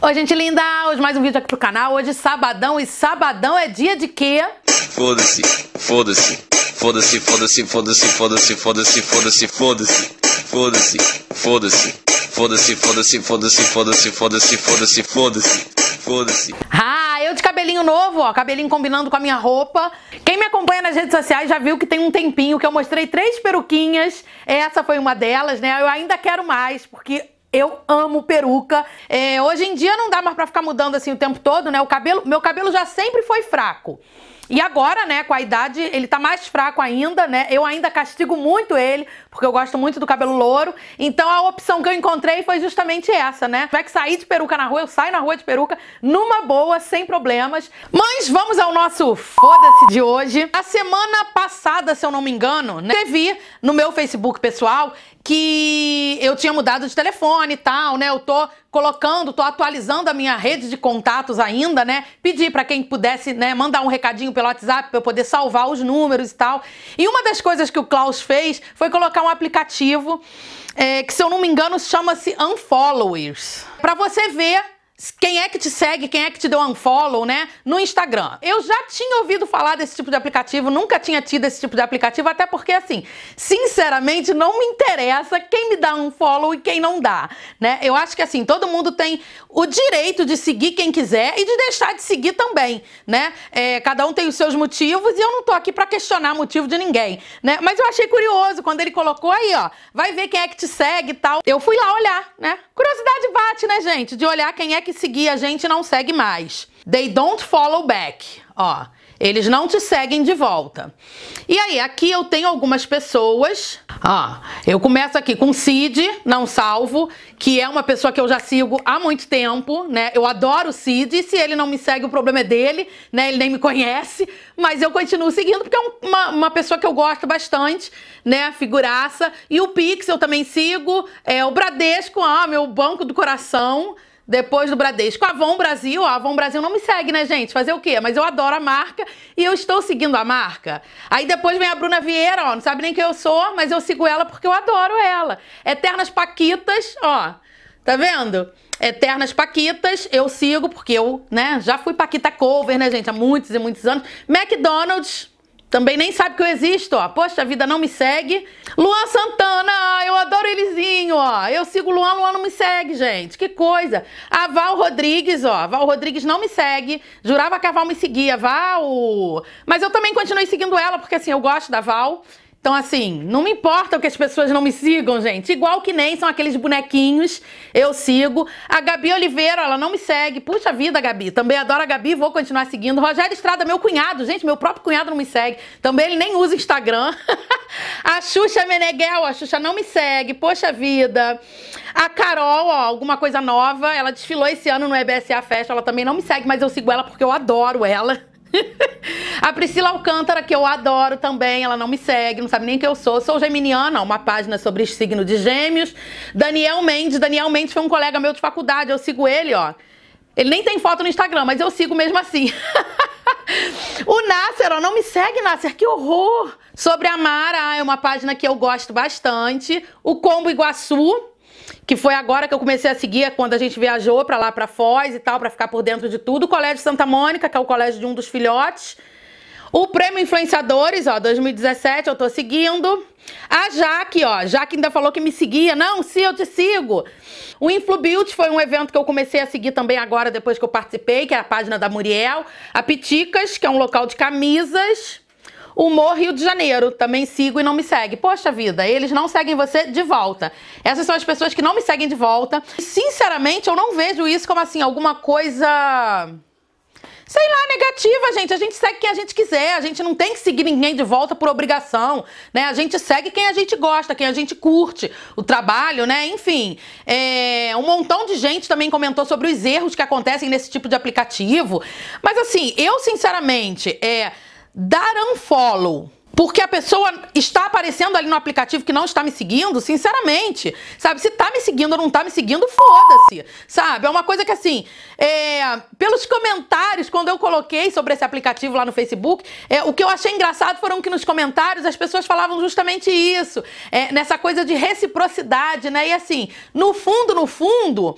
Oi, gente linda! Hoje mais um vídeo aqui pro canal. Hoje sabadão e sabadão é dia de quê? Foda-se, foda-se, foda-se, foda-se, foda-se, foda-se, foda-se, foda-se, foda-se, foda-se, foda-se, foda-se, foda-se, foda-se, foda-se, foda-se, foda-se, foda-se, foda-se. Ah, eu de cabelinho novo, ó, cabelinho combinando com a minha roupa. Quem me acompanha nas redes sociais já viu que tem um tempinho que eu mostrei três peruquinhas. Essa foi uma delas, né? Eu ainda quero mais, porque eu amo peruca. É, hoje em dia não dá mais pra ficar mudando assim o tempo todo, né? O cabelo, meu cabelo já sempre foi fraco. E agora, né, com a idade, ele tá mais fraco ainda, né? Eu ainda castigo muito ele, porque eu gosto muito do cabelo louro. Então a opção que eu encontrei foi justamente essa, né? Vai que sair de peruca na rua, eu saio na rua de peruca, numa boa, sem problemas. Mas vamos ao nosso foda-se de hoje. A semana passada, se eu não me engano, né, teve no meu Facebook pessoal que eu tinha mudado de telefone e tal, né? Eu tô colocando, tô atualizando a minha rede de contatos ainda, né? Pedi para quem pudesse, né, mandar um recadinho pelo WhatsApp para eu poder salvar os números e tal. E uma das coisas que o Klaus fez foi colocar um aplicativo é, que, se eu não me engano, chama-se Unfollowers, para você ver quem é que te segue, quem é que te deu um follow, né? No Instagram. Eu já tinha ouvido falar desse tipo de aplicativo, nunca tinha tido esse tipo de aplicativo, até porque, assim, sinceramente, não me interessa quem me dá um follow e quem não dá, né? Eu acho que, assim, todo mundo tem o direito de seguir quem quiser e de deixar de seguir também, né? É, cada um tem os seus motivos e eu não tô aqui para questionar motivo de ninguém, né? Mas eu achei curioso quando ele colocou aí, ó, vai ver quem é que te segue e tal. Eu fui lá olhar, né? Curiosidade bate, né, gente? De olhar quem é que que seguia a gente não segue mais. They don't follow back. Ó, eles não te seguem de volta. E aí, aqui eu tenho algumas pessoas. Ah, eu começo aqui com Cid, não salvo, que é uma pessoa que eu já sigo há muito tempo, né? Eu adoro o Cid, e se ele não me segue, o problema é dele, né? Ele nem me conhece, mas eu continuo seguindo porque é uma, uma pessoa que eu gosto bastante, né? Figuraça. E o Pix eu também sigo, é, o Bradesco, ó, meu banco do coração. Depois do Bradesco, Avon Brasil, a Avon Brasil não me segue, né, gente? Fazer o quê? Mas eu adoro a marca e eu estou seguindo a marca. Aí depois vem a Bruna Vieira, ó, não sabe nem quem eu sou, mas eu sigo ela porque eu adoro ela. Eternas Paquitas, ó. Tá vendo? Eternas Paquitas, eu sigo porque eu, né, já fui Paquita Cover, né, gente, há muitos e muitos anos. McDonald's, também nem sabe que eu existo, ó. Poxa, a vida não me segue. Luan Santana, eu adoro elezinho, ó. Eu sigo Luan, Luan não me segue, gente. Que coisa. A Val Rodrigues, ó. A Val Rodrigues não me segue. Jurava que a Val me seguia. Val! Mas eu também continuei seguindo ela, porque assim, eu gosto da Val. Então, assim, não me importa que as pessoas não me sigam, gente. Igual que nem são aqueles bonequinhos, eu sigo. A Gabi Oliveira, ela não me segue. Puxa vida, Gabi. Também adoro a Gabi, vou continuar seguindo. Rogério Estrada, meu cunhado, gente, meu próprio cunhado não me segue. Também ele nem usa Instagram. a Xuxa Meneghel, a Xuxa não me segue. Poxa vida. A Carol, ó, alguma coisa nova. Ela desfilou esse ano no EBSA Festa, ela também não me segue, mas eu sigo ela porque eu adoro ela. a Priscila Alcântara, que eu adoro também, ela não me segue, não sabe nem quem eu sou. Sou geminiana, uma página sobre signo de gêmeos. Daniel Mendes, Daniel Mendes foi um colega meu de faculdade, eu sigo ele, ó. Ele nem tem foto no Instagram, mas eu sigo mesmo assim. o Nasser, ó, não me segue, Nasser, que horror! Sobre a Mara, é uma página que eu gosto bastante. O Combo Iguaçu, que foi agora que eu comecei a seguir, é quando a gente viajou para lá, para Foz e tal, para ficar por dentro de tudo. O Colégio Santa Mônica, que é o colégio de um dos filhotes. O Prêmio Influenciadores, ó, 2017, eu tô seguindo. A Jaque, ó, Jaque ainda falou que me seguia. Não, se eu te sigo. O InfluBeauty foi um evento que eu comecei a seguir também agora, depois que eu participei, que é a página da Muriel. A Piticas, que é um local de camisas. Humor Rio de Janeiro, também sigo e não me segue. Poxa vida, eles não seguem você de volta. Essas são as pessoas que não me seguem de volta. E, sinceramente, eu não vejo isso como assim, alguma coisa sei lá, negativa, gente. A gente segue quem a gente quiser. A gente não tem que seguir ninguém de volta por obrigação, né? A gente segue quem a gente gosta, quem a gente curte, o trabalho, né? Enfim, é... um montão de gente também comentou sobre os erros que acontecem nesse tipo de aplicativo. Mas assim, eu sinceramente, é dar um follow porque a pessoa está aparecendo ali no aplicativo que não está me seguindo, sinceramente, sabe? Se está me seguindo ou não está me seguindo, foda-se, sabe? É uma coisa que, assim, é, pelos comentários, quando eu coloquei sobre esse aplicativo lá no Facebook, é, o que eu achei engraçado foram que nos comentários as pessoas falavam justamente isso, é, nessa coisa de reciprocidade, né? E assim, no fundo, no fundo,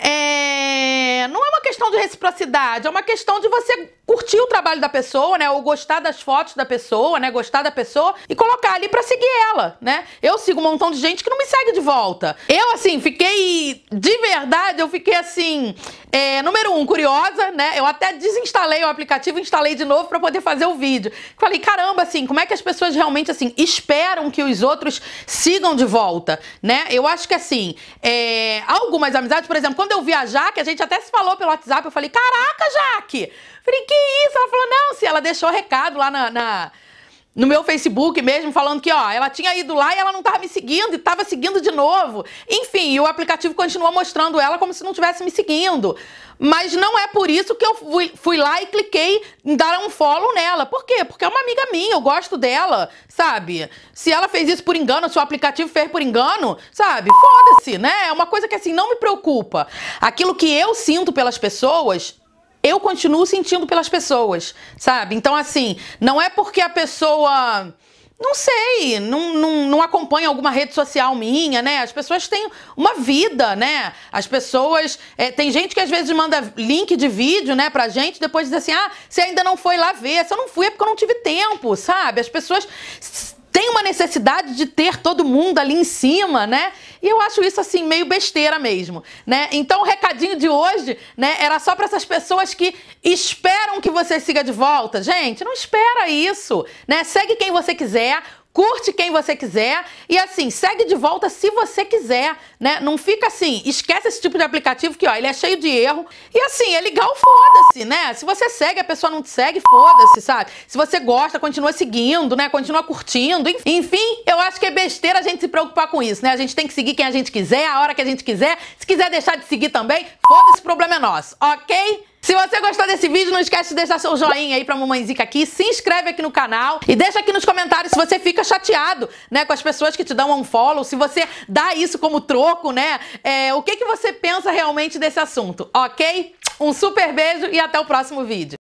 é, não é uma questão de reciprocidade, é uma questão de você curtir o trabalho da pessoa, né? Ou gostar das fotos da pessoa, né? Gostar gostar da pessoa e colocar ali para seguir ela, né? Eu sigo um montão de gente que não me segue de volta. Eu, assim, fiquei. De verdade, eu fiquei assim. É, número um, curiosa, né? Eu até desinstalei o aplicativo, instalei de novo para poder fazer o vídeo. Falei, caramba, assim, como é que as pessoas realmente, assim, esperam que os outros sigam de volta, né? Eu acho que, assim, é, algumas amizades, por exemplo, quando eu vi a Jaque, a gente até se falou pelo WhatsApp, eu falei, caraca, Jaque! Falei, que isso? Ela falou, não, se ela deixou recado lá na, na no meu Facebook mesmo, falando que, ó, ela tinha ido lá e ela não tava me seguindo e tava seguindo de novo. Enfim, e o aplicativo continua mostrando ela como se não tivesse me seguindo. Mas não é por isso que eu fui, fui lá e cliquei em dar um follow nela. Por quê? Porque é uma amiga minha, eu gosto dela, sabe? Se ela fez isso por engano, se o aplicativo fez por engano, sabe? Foda-se, né? É uma coisa que assim, não me preocupa. Aquilo que eu sinto pelas pessoas eu continuo sentindo pelas pessoas, sabe? Então, assim, não é porque a pessoa. Não sei, não, não, não acompanha alguma rede social minha, né? As pessoas têm uma vida, né? As pessoas. É, tem gente que às vezes manda link de vídeo, né, pra gente, depois diz assim: ah, você ainda não foi lá ver. Se eu não fui é porque eu não tive tempo, sabe? As pessoas têm uma necessidade de ter todo mundo ali em cima, né? E eu acho isso assim meio besteira mesmo, né? Então o recadinho de hoje, né, era só para essas pessoas que esperam que você siga de volta. Gente, não espera isso, né? Segue quem você quiser curte quem você quiser e assim, segue de volta se você quiser, né? Não fica assim, esquece esse tipo de aplicativo que, ó, ele é cheio de erro. E assim, é legal, foda-se, né? Se você segue, a pessoa não te segue, foda-se, sabe? Se você gosta, continua seguindo, né? Continua curtindo. Enfim, eu acho que é besteira a gente se preocupar com isso, né? A gente tem que seguir quem a gente quiser, a hora que a gente quiser. Se quiser deixar de seguir também, foda-se, o problema é nosso, ok? Se você gostou desse vídeo, não esquece de deixar seu joinha aí pra Zica aqui, se inscreve aqui no canal e deixa aqui nos comentários se você fica chateado, né, com as pessoas que te dão um follow, se você dá isso como troco, né, é, o que, que você pensa realmente desse assunto, ok? Um super beijo e até o próximo vídeo.